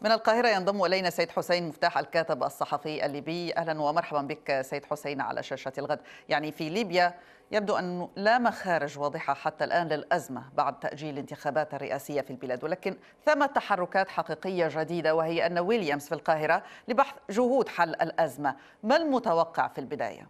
من القاهرة ينضم إلينا سيد حسين مفتاح الكاتب الصحفي الليبي أهلا ومرحبا بك سيد حسين على شاشة الغد يعني في ليبيا يبدو أن لا مخارج واضحة حتى الآن للأزمة بعد تأجيل الانتخابات الرئاسية في البلاد ولكن ثمة تحركات حقيقية جديدة وهي أن ويليامز في القاهرة لبحث جهود حل الأزمة ما المتوقع في البداية؟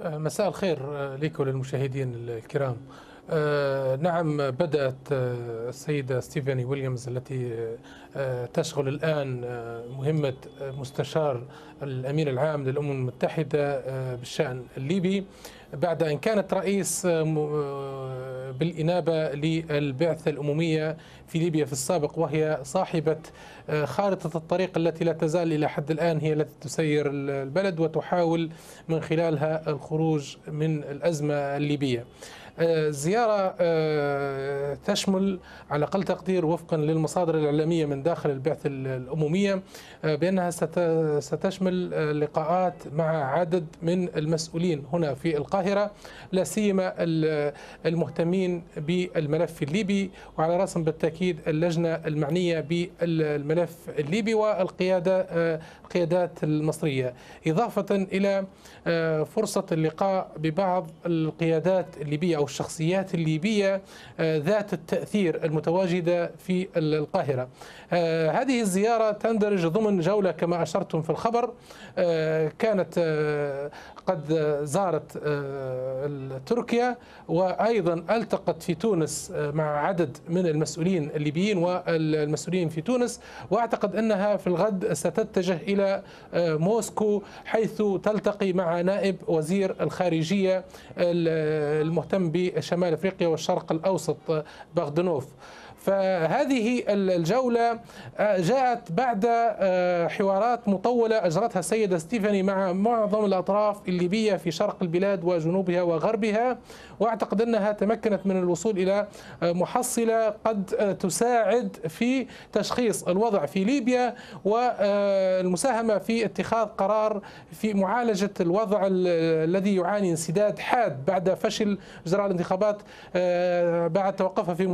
مساء الخير لك وللمشاهدين الكرام آه، نعم بدأت آه، السيدة ستيفاني ويليامز التي آه، تشغل الآن مهمة مستشار الأمين العام للأمم المتحدة بالشأن الليبي بعد أن كانت رئيس بالإنابة للبعثة الأممية في ليبيا في السابق وهي صاحبة خارطة الطريق التي لا تزال إلى حد الآن هي التي تسير البلد وتحاول من خلالها الخروج من الأزمة الليبية. آه، زيارة آه، تشمل على أقل تقدير وفقا للمصادر الإعلامية من داخل البعثة الأممية آه، بأنها ستشمل لقاءات مع عدد من المسؤولين هنا في القاهرة لا سيما المهتمين بالملف الليبي وعلى رأسهم بالتأكيد اللجنة المعنية بالملف الليبي والقيادة القيادات المصرية إضافة إلى فرصة اللقاء ببعض القيادات الليبية أو الشخصيات الليبية آه، ذات التأثير المتواجدة في القاهرة آه، هذه الزيارة تندرج ضمن جولة كما أشرتم في الخبر آه، كانت قد زارت تركيا وأيضا التقت في تونس مع عدد من المسؤولين الليبيين والمسؤولين في تونس وأعتقد أنها في الغد ستتجه إلى موسكو حيث تلتقي مع نائب وزير الخارجية المهتم بشمال افريقيا والشرق الاوسط باغدنوف فهذه الجولة آه، جاءت بعد آه، حوارات مطولة أجرتها السيدة ستيفاني مع معظم الأطراف الليبية في شرق البلاد وجنوبها وغربها وأعتقد أنها تمكنت من الوصول إلى آه، محصلة قد تساعد في تشخيص الوضع في ليبيا والمساهمة في اتخاذ قرار في معالجة الوضع الذي يعاني انسداد حاد بعد فشل إجراء الانتخابات بعد توقفها في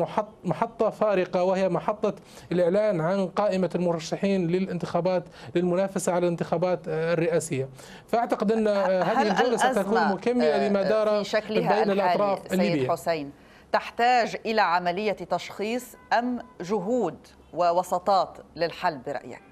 محطة فارقة وهي محطة الإعلان عن قائمة المرشحين للانتخابات للمنافسة على الانتخابات آه، الرئاسية فأعتقد أن آه، هذه الجولة ستكون مكملة آه، لما دار بين الأطراف الليبية حسين تحتاج إلى عملية تشخيص أم جهود ووسطات للحل برأيك؟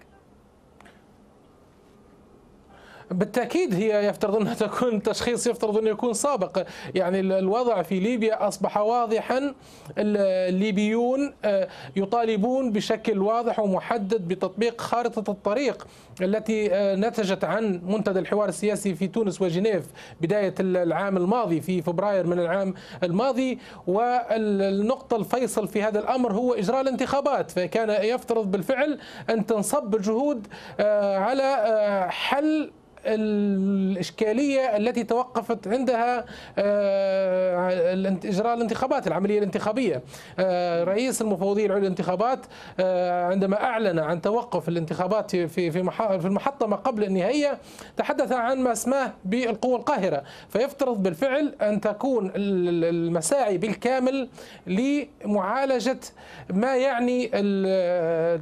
بالتاكيد هي يفترض انها تكون تشخيص يفترض انه يكون سابق يعني الوضع في ليبيا اصبح واضحا الليبيون آه، يطالبون بشكل واضح ومحدد بتطبيق خارطه الطريق التي آه، نتجت عن منتدى الحوار السياسي في تونس وجنيف بدايه العام الماضي في فبراير من العام الماضي والنقطه الفيصل في هذا الامر هو اجراء الانتخابات فكان يفترض بالفعل ان تنصب جهود آه، على حل الإشكالية التي توقفت عندها آه، إجراء الانتخابات العملية الانتخابية آه، رئيس المفوضية العليا للانتخابات آه، عندما أعلن عن توقف الانتخابات في في المحطة ما قبل النهاية تحدث عن ما اسماه بالقوة القاهرة فيفترض بالفعل أن تكون المساعي بالكامل لمعالجة ما يعني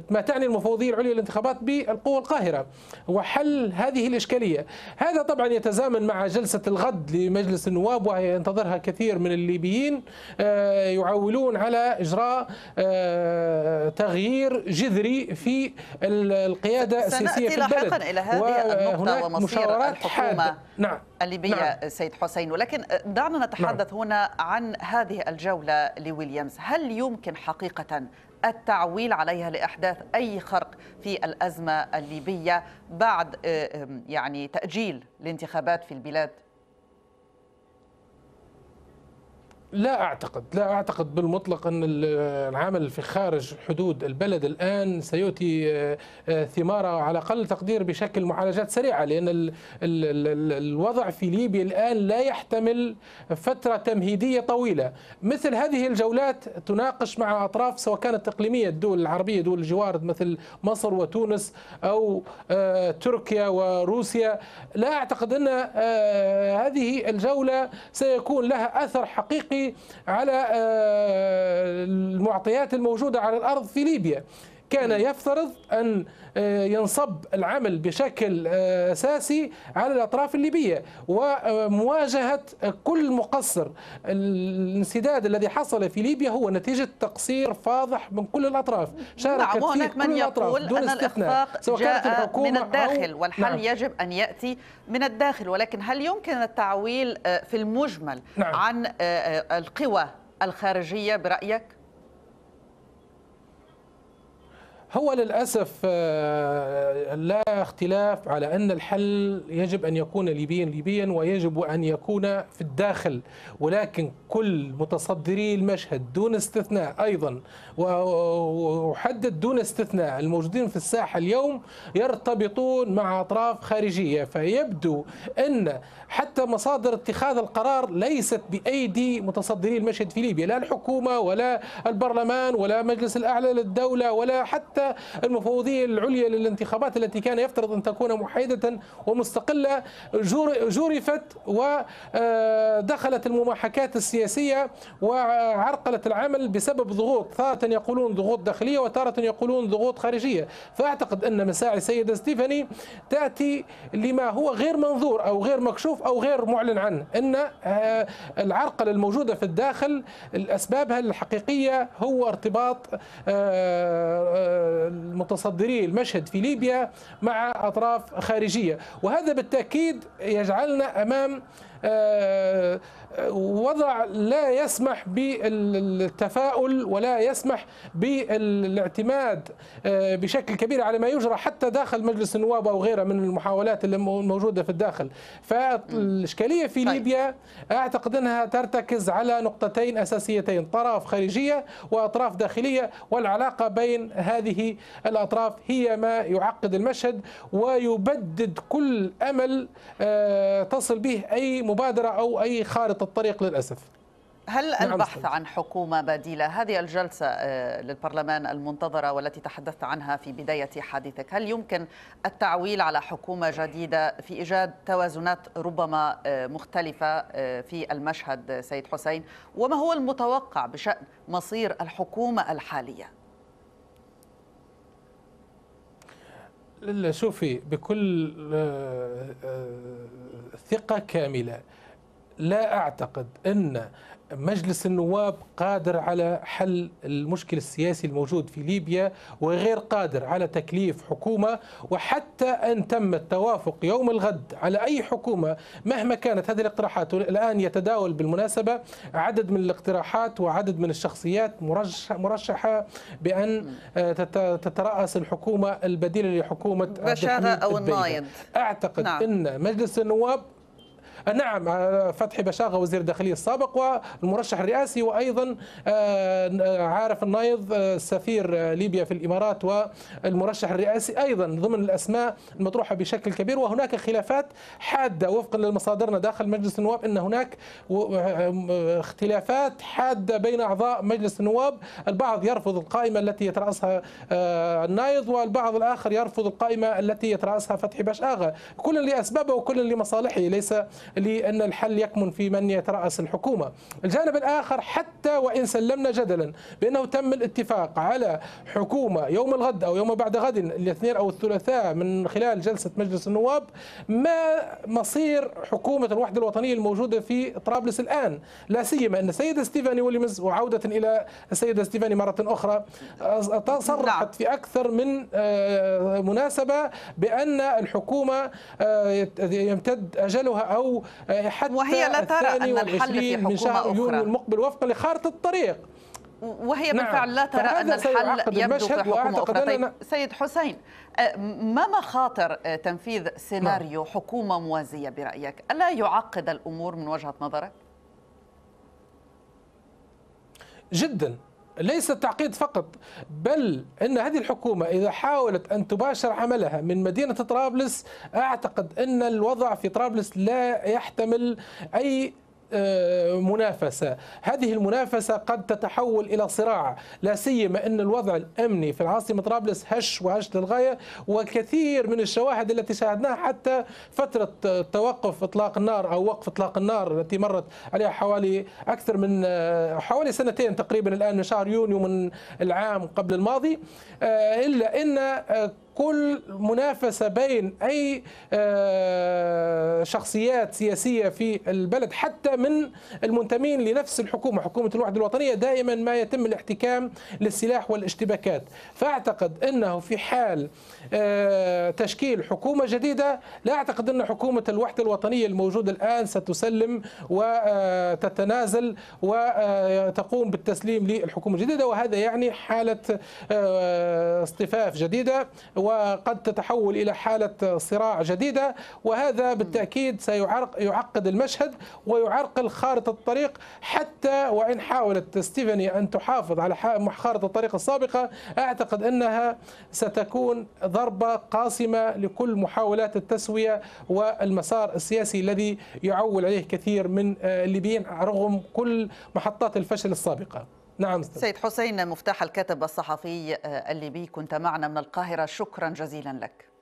ما تعني المفوضية العليا للانتخابات بالقوة القاهرة وحل هذه الإشكالية الليبية هذا طبعا يتزامن مع جلسة الغد لمجلس النواب وهي ينتظرها كثير من الليبيين آه، يعولون على إجراء آه، تغيير جذري في القيادة السياسية في البلد لاحقا إلى هذه النقطة ومصير الحكومة نعم. الليبية نعم. سيد حسين ولكن آه، دعنا نتحدث نعم. هنا عن هذه الجولة لويليامز هل يمكن حقيقة التعويل عليها لإحداث أي خرق في الأزمة الليبية بعد آه، يعني تأجيل الانتخابات في البلاد لا اعتقد لا اعتقد بالمطلق ان العمل في خارج حدود البلد الان سيؤتي آه، آه، ثماره على اقل تقدير بشكل معالجات سريعه لان الوضع في ليبيا الان لا يحتمل فتره تمهيديه طويله مثل هذه الجولات تناقش مع اطراف سواء كانت اقليميه الدول العربيه دول الجوار مثل مصر وتونس او آه، تركيا وروسيا لا اعتقد ان هذه الجوله سيكون لها اثر حقيقي على آه، المعطيات الموجودة على الأرض في ليبيا كان نعم. يفترض أن آه، ينصب العمل بشكل آه، أساسي على الأطراف الليبية ومواجهة كل مقصر الانسداد الذي حصل في ليبيا هو نتيجة تقصير فاضح من كل الأطراف شارك نعم هناك من يقول دون أن الإخفاق جاء كانت الحكومة من الداخل والحل نعم. يجب أن يأتي من الداخل ولكن هل يمكن التعويل آه، في المجمل نعم. عن القوى الخارجية برأيك؟ هو للأسف آه، لا اختلاف على أن الحل يجب أن يكون ليبيا ليبيا ويجب أن يكون في الداخل ولكن كل متصدري المشهد دون استثناء أيضا وحدد دون استثناء الموجودين في الساحة اليوم يرتبطون مع أطراف خارجية فيبدو أن حتى مصادر اتخاذ القرار ليست بأيدي متصدري المشهد في ليبيا لا الحكومة ولا البرلمان ولا مجلس الأعلى للدولة ولا حتى المفوضية العليا للانتخابات التي كان يفترض أن تكون محايدة ومستقلة جرفت ودخلت آه، المماحكات السياسية وعرقلت العمل بسبب ضغوط تارة يقولون ضغوط داخلية وتارة يقولون ضغوط خارجية فأعتقد أن مساعي السيدة ستيفاني تأتي لما هو غير منظور أو غير مكشوف أو غير معلن عنه أن آه، العرقلة الموجودة في الداخل أسبابها الحقيقية هو ارتباط آه، المتصدري المشهد في ليبيا مع أطراف خارجية وهذا بالتأكيد يجعلنا أمام وضع لا يسمح بالتفاؤل ولا يسمح بالاعتماد آه، بشكل كبير على ما يجرى حتى داخل مجلس النواب او غيره من المحاولات الموجوده في الداخل فالاشكاليه في طيب. ليبيا اعتقد انها ترتكز على نقطتين اساسيتين طرف خارجيه واطراف داخليه والعلاقه بين هذه الاطراف هي ما يعقد المشهد ويبدد كل امل آه، تصل به اي مبادرة أو أي خارطة طريق للأسف هل نعم، البحث عن حكومة بديلة هذه الجلسة آه، للبرلمان المنتظرة والتي تحدثت عنها في بداية حديثك هل يمكن التعويل على حكومة جديدة في إيجاد توازنات ربما آه، مختلفة آه، في المشهد سيد حسين وما هو المتوقع بشأن مصير الحكومة الحالية شوفي بكل ثقة كاملة لا أعتقد أن مجلس النواب قادر على حل المشكل السياسي الموجود في ليبيا وغير قادر على تكليف حكومة وحتى أن تم التوافق يوم الغد على أي حكومة مهما كانت هذه الاقتراحات الآن يتداول بالمناسبة عدد من الاقتراحات وعدد من الشخصيات مرشحة بأن آه، تترأس الحكومة البديلة لحكومة بشارة أو النايض أعتقد نعم. أن مجلس النواب نعم آه، فتحي بشاغه وزير الداخليه السابق والمرشح الرئاسي وايضا آه، آه، عارف النايض سفير ليبيا في الامارات والمرشح الرئاسي ايضا ضمن الاسماء المطروحه بشكل كبير وهناك خلافات حاده وفقا لمصادرنا داخل مجلس النواب ان هناك اختلافات حاده بين اعضاء مجلس النواب البعض يرفض القائمه التي يتراسها النايض والبعض الاخر يرفض القائمه التي يتراسها فتحي بشاغه كل لاسبابه وكل لمصالحه ليس لأن الحل يكمن في من يترأس الحكومة الجانب الآخر حتى وإن سلمنا جدلا بأنه تم الاتفاق على حكومة يوم الغد أو يوم بعد غد الاثنين أو الثلاثاء من خلال جلسة مجلس النواب ما مصير حكومة الوحدة الوطنية الموجودة في طرابلس الآن لا سيما أن السيدة ستيفاني ويليامز وعودة إلى السيدة ستيفاني مرة أخرى صرحت في أكثر من آه، مناسبة بأن الحكومة آه، يمتد أجلها أو آه، حتى وهي لا ترى أن الحل في حكومة من شهر أخرى. يونيو المقبل وفقا لخارطة الطريق وهي نعم. بالفعل لا ترى أن الحل يبدو في حكومة أخرى طيب سيد حسين آه، ما مخاطر آه، تنفيذ نعم. سيناريو نعم. حكومة موازية برأيك ألا يعقد الأمور من وجهة نظرك؟ جدا ليس التعقيد فقط بل ان هذه الحكومه اذا حاولت ان تباشر عملها من مدينه طرابلس اعتقد ان الوضع في طرابلس لا يحتمل اي آه، منافسة هذه المنافسة قد تتحول إلى صراع لا سيما أن الوضع الأمني في العاصمة طرابلس هش وهش للغاية وكثير من الشواهد التي شاهدناها حتى فترة توقف إطلاق النار أو وقف إطلاق النار التي مرت عليها حوالي أكثر من آه، حوالي سنتين تقريبا الآن من شهر يونيو من العام قبل الماضي آه، إلا أن كل منافسة بين أي آه، شخصيات سياسية في البلد حتى من المنتمين لنفس الحكومة حكومة الوحدة الوطنية دائما ما يتم الاحتكام للسلاح والاشتباكات فأعتقد أنه في حال آه، تشكيل حكومة جديدة لا أعتقد أن حكومة الوحدة الوطنية الموجودة الآن ستسلم وتتنازل آه، وتقوم بالتسليم للحكومة الجديدة وهذا يعني حالة اصطفاف جديدة وقد تتحول إلى حالة صراع جديدة وهذا بالتأكيد سيعقد المشهد ويعرقل خارطة الطريق حتى وإن حاولت ستيفاني أن تحافظ على خارطة الطريق السابقة أعتقد أنها ستكون ضربة قاسمة لكل محاولات التسوية والمسار السياسي الذي يعول عليه كثير من آه، الليبيين رغم كل محطات الفشل السابقة نعم استاذ سيد حسين مفتاح الكاتب الصحفي آه، الليبي كنت معنا من القاهرة شكرا جزيلا لك